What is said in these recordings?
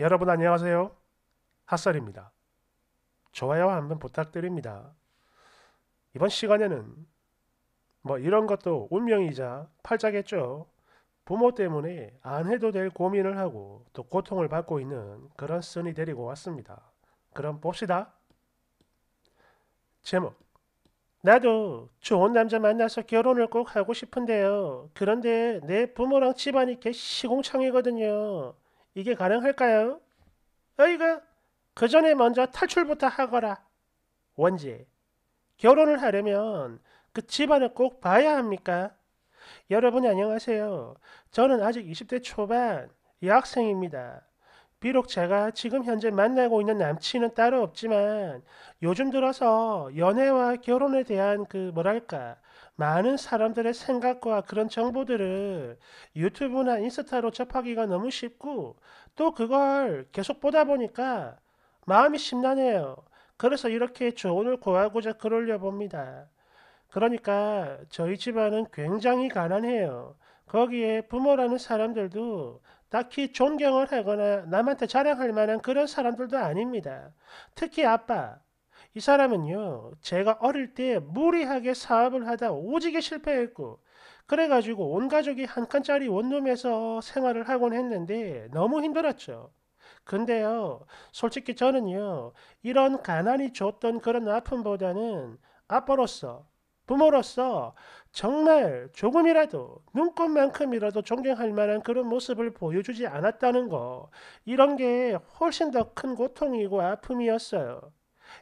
여러분 안녕하세요. 핫설입니다. 좋아요 한번 부탁드립니다. 이번 시간에는 뭐 이런 것도 운명이자 팔자겠죠. 부모 때문에 안 해도 될 고민을 하고 또 고통을 받고 있는 그런 선이 데리고 왔습니다. 그럼 봅시다. 제목 나도 좋은 남자 만나서 결혼을 꼭 하고 싶은데요. 그런데 내 부모랑 집안이 개시공창이거든요. 이게 가능할까요? 어이가 그 전에 먼저 탈출부터 하거라. 원지, 결혼을 하려면 그 집안을 꼭 봐야 합니까? 여러분 안녕하세요. 저는 아직 20대 초반 여학생입니다. 비록 제가 지금 현재 만나고 있는 남친은 따로 없지만 요즘 들어서 연애와 결혼에 대한 그 뭐랄까 많은 사람들의 생각과 그런 정보들을 유튜브나 인스타로 접하기가 너무 쉽고 또 그걸 계속 보다 보니까 마음이 심란해요. 그래서 이렇게 조언을 구하고자 글 올려봅니다. 그러니까 저희 집안은 굉장히 가난해요. 거기에 부모라는 사람들도 딱히 존경을 하거나 남한테 자랑할 만한 그런 사람들도 아닙니다. 특히 아빠, 이 사람은요, 제가 어릴 때 무리하게 사업을 하다 오지게 실패했고, 그래가지고 온 가족이 한 칸짜리 원룸에서 생활을 하곤 했는데 너무 힘들었죠. 근데요, 솔직히 저는요, 이런 가난이 줬던 그런 아픔보다는 아빠로서, 부모로서 정말 조금이라도 눈꽃만큼이라도 존경할 만한 그런 모습을 보여주지 않았다는 거, 이런 게 훨씬 더 큰 고통이고 아픔이었어요.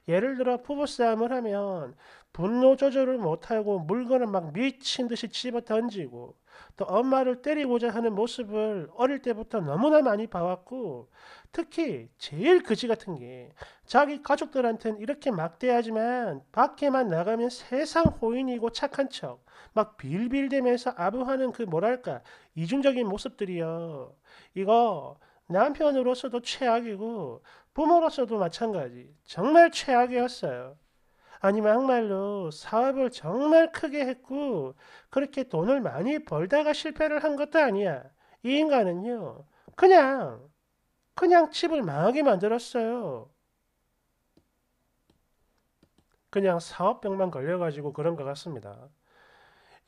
예를 들어 부부싸움을 하면 분노 조절을 못하고 물건을 막 미친 듯이 집어 던지고 또 엄마를 때리고자 하는 모습을 어릴 때부터 너무나 많이 봐왔고 특히 제일 그지 같은 게 자기 가족들한테는 이렇게 막대하지만 밖에만 나가면 세상 호인이고 착한 척 막 빌빌대면서 아부하는 그 뭐랄까 이중적인 모습들이요. 이거 남편으로서도 최악이고 부모로서도 마찬가지 정말 최악이었어요. 아니면 막말로 사업을 정말 크게 했고 그렇게 돈을 많이 벌다가 실패를 한 것도 아니야. 이 인간은요. 그냥 그냥 집을 망하게 만들었어요. 그냥 사업병만 걸려가지고 그런 것 같습니다.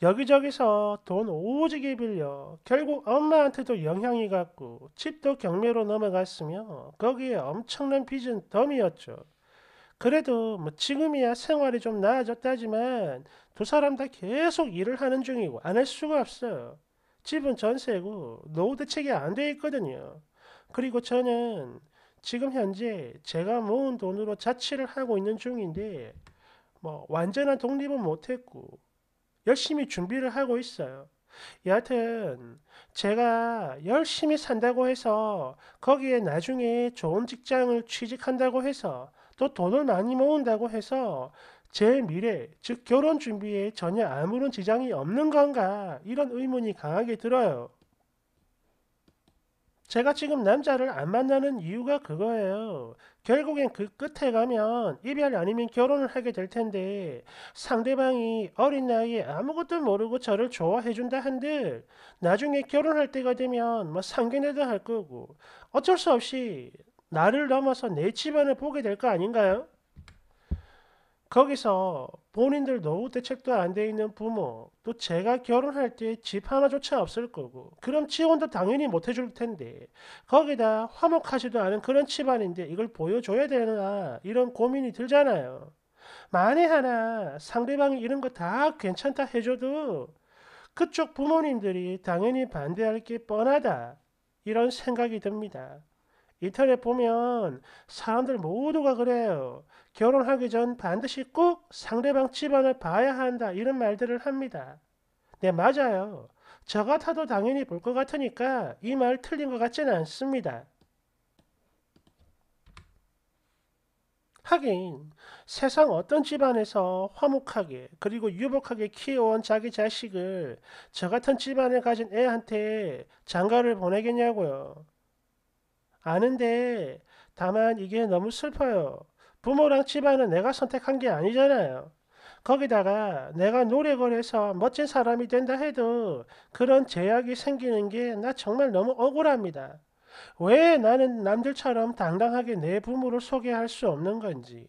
여기저기서 돈 오지게 빌려 결국 엄마한테도 영향이 갔고 집도 경매로 넘어갔으며 거기에 엄청난 빚은 덤이었죠. 그래도 뭐 지금이야 생활이 좀 나아졌다지만 두 사람 다 계속 일을 하는 중이고 안 할 수가 없어요. 집은 전세고 노후 대책이 안 돼 있거든요. 그리고 저는 지금 현재 제가 모은 돈으로 자취를 하고 있는 중인데 뭐 완전한 독립은 못했고 열심히 준비를 하고 있어요. 여하튼 제가 열심히 산다고 해서 거기에 나중에 좋은 직장을 취직한다고 해서 또 돈을 많이 모은다고 해서 제 미래, 즉 결혼 준비에 전혀 아무런 지장이 없는 건가 이런 의문이 강하게 들어요. 제가 지금 남자를 안 만나는 이유가 그거예요. 결국엔 그 끝에 가면 이별 아니면 결혼을 하게 될 텐데 상대방이 어린 나이에 아무것도 모르고 저를 좋아해준다 한들 나중에 결혼할 때가 되면 뭐 상견례도 할 거고 어쩔 수 없이 나를 넘어서 내 집안을 보게 될 거 아닌가요? 거기서 본인들 도 대책도 안 돼 있는 부모, 또 제가 결혼할 때 집 하나조차 없을 거고, 그럼 지원도 당연히 못 해줄 텐데, 거기다 화목하지도 않은 그런 집안인데 이걸 보여줘야 되나, 이런 고민이 들잖아요. 만에 하나 상대방이 이런 거 다 괜찮다 해줘도 그쪽 부모님들이 당연히 반대할 게 뻔하다, 이런 생각이 듭니다. 인터넷 보면 사람들 모두가 그래요. 결혼하기 전 반드시 꼭 상대방 집안을 봐야 한다 이런 말들을 합니다. 네 맞아요. 저 같아도 당연히 볼 것 같으니까 이 말 틀린 것 같지는 않습니다. 하긴 세상 어떤 집안에서 화목하게 그리고 유복하게 키워온 자기 자식을 저 같은 집안을 가진 애한테 장가를 보내겠냐고요. 아는데 다만 이게 너무 슬퍼요. 부모랑 집안은 내가 선택한 게 아니잖아요. 거기다가 내가 노력을 해서 멋진 사람이 된다 해도 그런 제약이 생기는 게 나 정말 너무 억울합니다. 왜 나는 남들처럼 당당하게 내 부모를 소개할 수 없는 건지.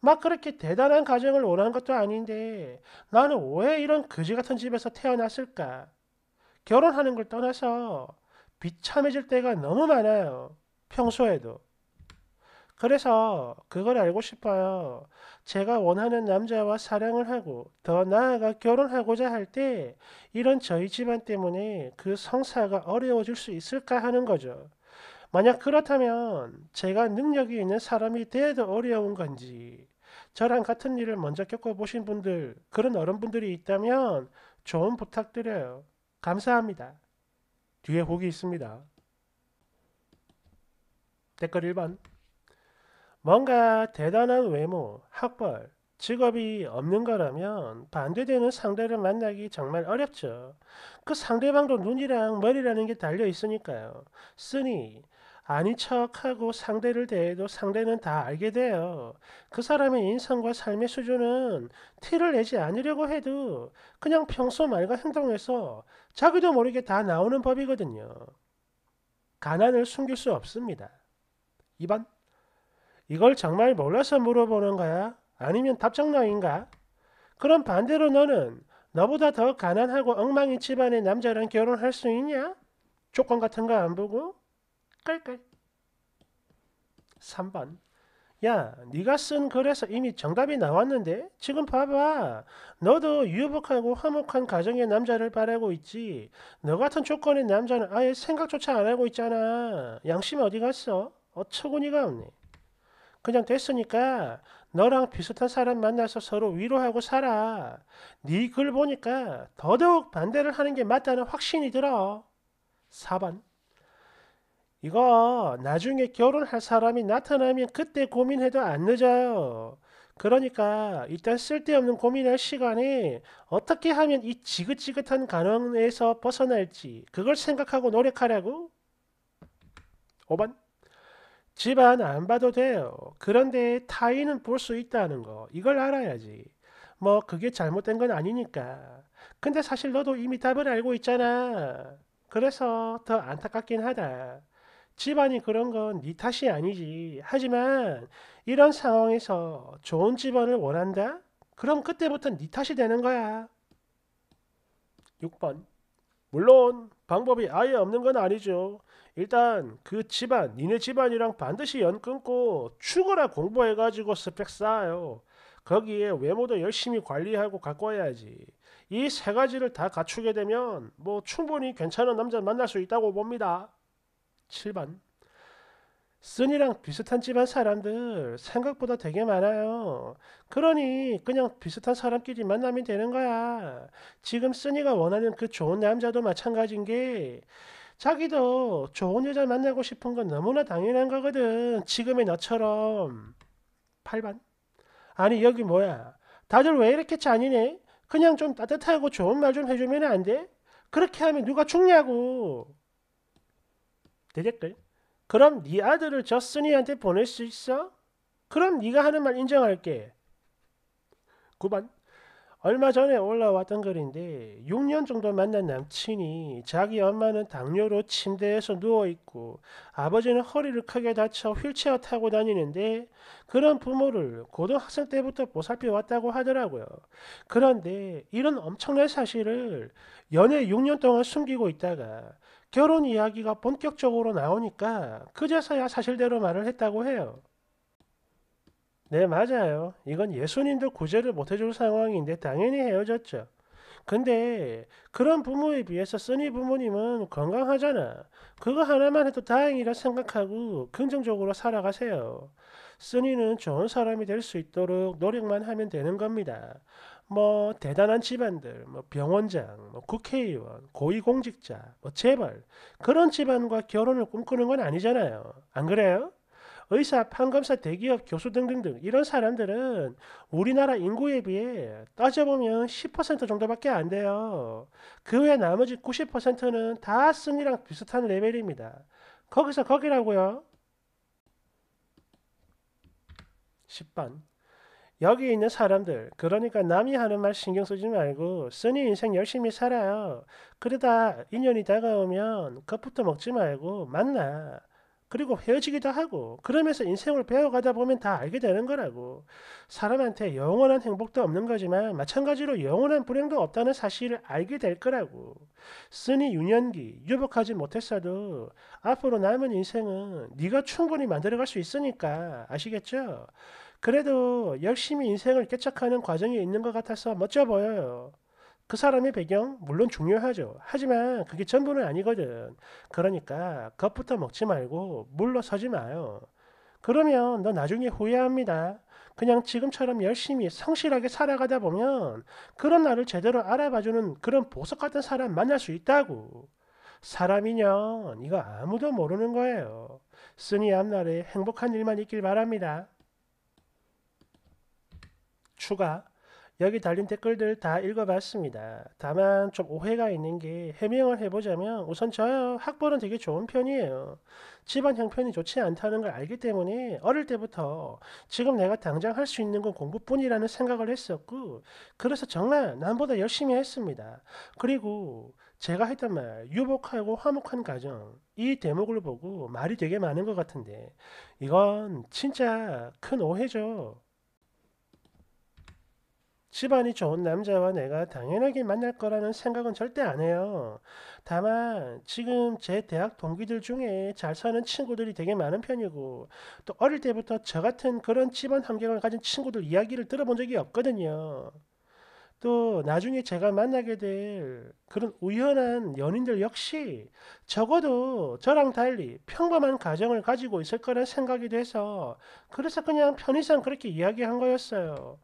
막 그렇게 대단한 가정을 원한 것도 아닌데 나는 왜 이런 거지 같은 집에서 태어났을까? 결혼하는 걸 떠나서 비참해질 때가 너무 많아요. 평소에도. 그래서 그걸 알고 싶어요. 제가 원하는 남자와 사랑을 하고 더 나아가 결혼하고자 할 때 이런 저희 집안 때문에 그 성사가 어려워질 수 있을까 하는 거죠. 만약 그렇다면 제가 능력이 있는 사람이 돼도 어려운 건지 저랑 같은 일을 먼저 겪어보신 분들 그런 어른분들이 있다면 조언 부탁드려요. 감사합니다. 뒤에 혹이 있습니다. 댓글 1번 뭔가 대단한 외모, 학벌, 직업이 없는 거라면 반대되는 상대를 만나기 정말 어렵죠. 그 상대방도 눈이랑 머리라는 게 달려 있으니까요. 쓰니 아닌 척하고 상대를 대해도 상대는 다 알게 돼요. 그 사람의 인성과 삶의 수준은 티를 내지 않으려고 해도 그냥 평소 말과 행동에서 자기도 모르게 다 나오는 법이거든요. 가난을 숨길 수 없습니다. 2번 이걸 정말 몰라서 물어보는 거야? 아니면 답장러인가? 그럼 반대로 너는 너보다 더 가난하고 엉망인 집안의 남자랑 결혼할 수 있냐? 조건 같은 거 안 보고? 깔깔. 3번. 야, 네가 쓴 글에서 이미 정답이 나왔는데 지금 봐봐. 너도 유복하고 화목한 가정의 남자를 바라고 있지. 너 같은 조건의 남자는 아예 생각조차 안 하고 있잖아. 양심 어디 갔어? 어처구니가 없네. 그냥 됐으니까 너랑 비슷한 사람 만나서 서로 위로하고 살아. 네 글 보니까 더더욱 반대를 하는 게 맞다는 확신이 들어. 4번 이거 나중에 결혼할 사람이 나타나면 그때 고민해도 안 늦어요. 그러니까 일단 쓸데없는 고민할 시간에 어떻게 하면 이 지긋지긋한 가능에서 벗어날지 그걸 생각하고 노력하라고. 5번 집안 안 봐도 돼요. 그런데 타인은 볼 수 있다는 거 이걸 알아야지. 뭐 그게 잘못된 건 아니니까. 근데 사실 너도 이미 답을 알고 있잖아. 그래서 더 안타깝긴 하다. 집안이 그런 건 네 탓이 아니지. 하지만 이런 상황에서 좋은 집안을 원한다? 그럼 그때부터 네 탓이 되는 거야. 6번 물론 방법이 아예 없는 건 아니죠. 일단 그 집안, 니네 집안이랑 반드시 연 끊고 죽어라 공부해가지고 스펙 쌓아요. 거기에 외모도 열심히 관리하고 가꿔야지. 이 세 가지를 다 갖추게 되면 뭐 충분히 괜찮은 남자 만날 수 있다고 봅니다. 7번 쓴이랑 비슷한 집안 사람들 생각보다 되게 많아요. 그러니 그냥 비슷한 사람끼리 만나면 되는 거야. 지금 쓴이가 원하는 그 좋은 남자도 마찬가지인 게 자기도 좋은 여자 만나고 싶은 건 너무나 당연한 거거든. 지금의 너처럼. 8반? 아니 여기 뭐야. 다들 왜 이렇게 잔인해? 그냥 좀 따뜻하고 좋은 말 좀 해주면 안 돼? 그렇게 하면 누가 죽냐고. 대댓글. 그럼 네 아들을 저 쓰니한테 보낼 수 있어? 그럼 네가 하는 말 인정할게. 9번 얼마 전에 올라왔던 글인데 6년 정도 만난 남친이 자기 엄마는 당뇨로 침대에서 누워있고 아버지는 허리를 크게 다쳐 휠체어 타고 다니는데 그런 부모를 고등학생 때부터 보살펴왔다고 하더라고요. 그런데 이런 엄청난 사실을 연애 6년 동안 숨기고 있다가 결혼 이야기가 본격적으로 나오니까 그제서야 사실대로 말을 했다고 해요. 네, 맞아요. 이건 예수님도 구제를 못해줄 상황인데 당연히 헤어졌죠. 근데 그런 부모에 비해서 써니 부모님은 건강하잖아. 그거 하나만 해도 다행이라 생각하고 긍정적으로 살아가세요. 써니는 좋은 사람이 될 수 있도록 노력만 하면 되는 겁니다. 뭐 대단한 집안들, 뭐 병원장, 뭐 국회의원, 고위공직자, 뭐 재벌 그런 집안과 결혼을 꿈꾸는 건 아니잖아요. 안 그래요? 의사, 판검사, 대기업, 교수 등등등 이런 사람들은 우리나라 인구에 비해 따져보면 10% 정도밖에 안 돼요. 그 외 나머지 90%는 다 쓴이랑 비슷한 레벨입니다. 거기서 거기라고요. 10번 여기 있는 사람들, 그러니까 남이 하는 말 신경 쓰지 말고 쓰니 인생 열심히 살아요. 그러다 인연이 다가오면 겁부터 먹지 말고 만나. 그리고 헤어지기도 하고 그러면서 인생을 배워가다 보면 다 알게 되는 거라고 사람한테 영원한 행복도 없는 거지만 마찬가지로 영원한 불행도 없다는 사실을 알게 될 거라고 쓰니 유년기 유복하지 못했어도 앞으로 남은 인생은 네가 충분히 만들어갈 수 있으니까 아시겠죠? 그래도 열심히 인생을 개척하는 과정이 있는 것 같아서 멋져 보여요. 그 사람의 배경 물론 중요하죠. 하지만 그게 전부는 아니거든. 그러니까 겁부터 먹지 말고 물러서지 마요. 그러면 너 나중에 후회합니다. 그냥 지금처럼 열심히 성실하게 살아가다 보면 그런 나를 제대로 알아봐주는 그런 보석 같은 사람 만날 수 있다고. 사람 이연 이거 아무도 모르는 거예요. 쓰니 앞날에 행복한 일만 있길 바랍니다. 추가 여기 달린 댓글들 다 읽어봤습니다. 다만 좀 오해가 있는 게 해명을 해보자면 우선 저요 학벌은 되게 좋은 편이에요. 집안 형편이 좋지 않다는 걸 알기 때문에 어릴 때부터 지금 내가 당장 할 수 있는 건 공부뿐이라는 생각을 했었고 그래서 정말 남보다 열심히 했습니다. 그리고 제가 했던 말 유복하고 화목한 가정 이 대목을 보고 말이 되게 많은 것 같은데 이건 진짜 큰 오해죠. 집안이 좋은 남자와 내가 당연하게 만날 거라는 생각은 절대 안 해요. 다만 지금 제 대학 동기들 중에 잘 사는 친구들이 되게 많은 편이고 또 어릴 때부터 저 같은 그런 집안 환경을 가진 친구들 이야기를 들어본 적이 없거든요. 또 나중에 제가 만나게 될 그런 우연한 연인들 역시 적어도 저랑 달리 평범한 가정을 가지고 있을 거란 생각이 돼서 그래서 그냥 편의상 그렇게 이야기한 거였어요.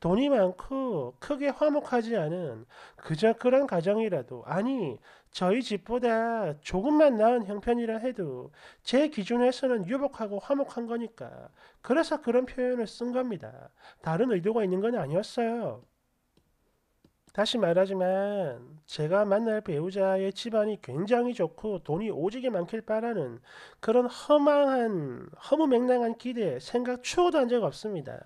돈이 많고 크게 화목하지 않은 그저 그런 가정이라도 아니 저희 집보다 조금만 나은 형편이라 해도 제 기준에서는 유복하고 화목한 거니까 그래서 그런 표현을 쓴 겁니다. 다른 의도가 있는 건 아니었어요. 다시 말하지만 제가 만날 배우자의 집안이 굉장히 좋고 돈이 오지게 많길 바라는 그런 허망한 허무맹랑한 기대, 생각 추호도 한 적 없습니다.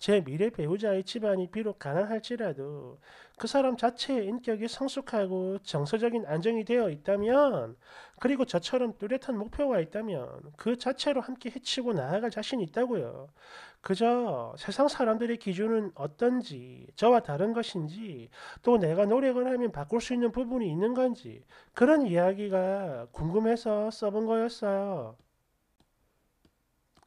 제 미래 배우자의 집안이 비록 가난할지라도 그 사람 자체의 인격이 성숙하고 정서적인 안정이 되어 있다면 그리고 저처럼 뚜렷한 목표가 있다면 그 자체로 함께 해치고 나아갈 자신이 있다고요. 그저 세상 사람들의 기준은 어떤지 저와 다른 것인지 또 내가 노력을 하면 바꿀 수 있는 부분이 있는 건지 그런 이야기가 궁금해서 써본 거였어요.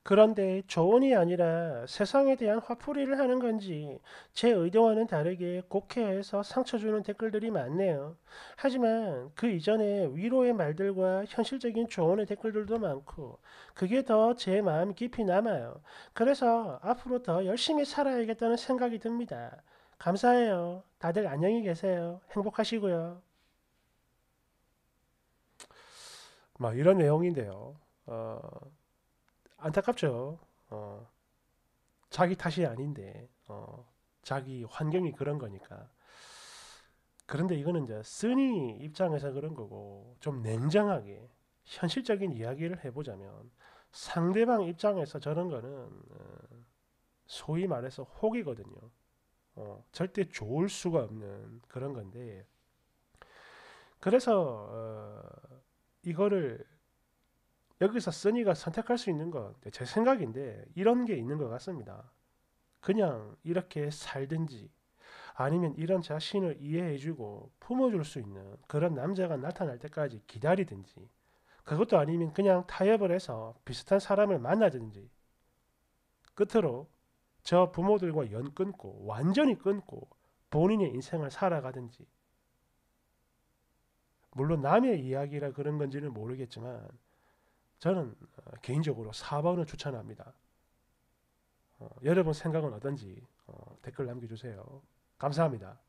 그런데 조언이 아니라 세상에 대한 화풀이를 하는 건지 제 의도와는 다르게 곡해에서 상처주는 댓글들이 많네요. 하지만 그 이전에 위로의 말들과 현실적인 조언의 댓글들도 많고 그게 더 제 마음 깊이 남아요. 그래서 앞으로 더 열심히 살아야겠다는 생각이 듭니다. 감사해요. 다들 안녕히 계세요. 행복하시고요. 막 이런 내용인데요. 어... 안타깝죠. 어, 자기 탓이 아닌데, 어, 자기 환경이 그런 거니까. 그런데 이거는 이제 쓰니 입장에서 그런 거고, 좀 냉정하게, 현실적인 이야기를 해보자면, 상대방 입장에서 저런 거는, 어, 소위 말해서 혹이거든요. 어, 절대 좋을 수가 없는 그런 건데, 그래서, 어, 이거를 여기서 써니가 선택할 수 있는 건 제 생각인데 이런 게 있는 것 같습니다. 그냥 이렇게 살든지 아니면 이런 자신을 이해해주고 품어줄 수 있는 그런 남자가 나타날 때까지 기다리든지 그것도 아니면 그냥 타협을 해서 비슷한 사람을 만나든지 끝으로 저 부모들과 연 끊고 완전히 끊고 본인의 인생을 살아가든지 물론 남의 이야기라 그런 건지는 모르겠지만 저는 어, 개인적으로 4번을 추천합니다. 어, 여러분 생각은 어떤지 어, 댓글 남겨주세요. 감사합니다.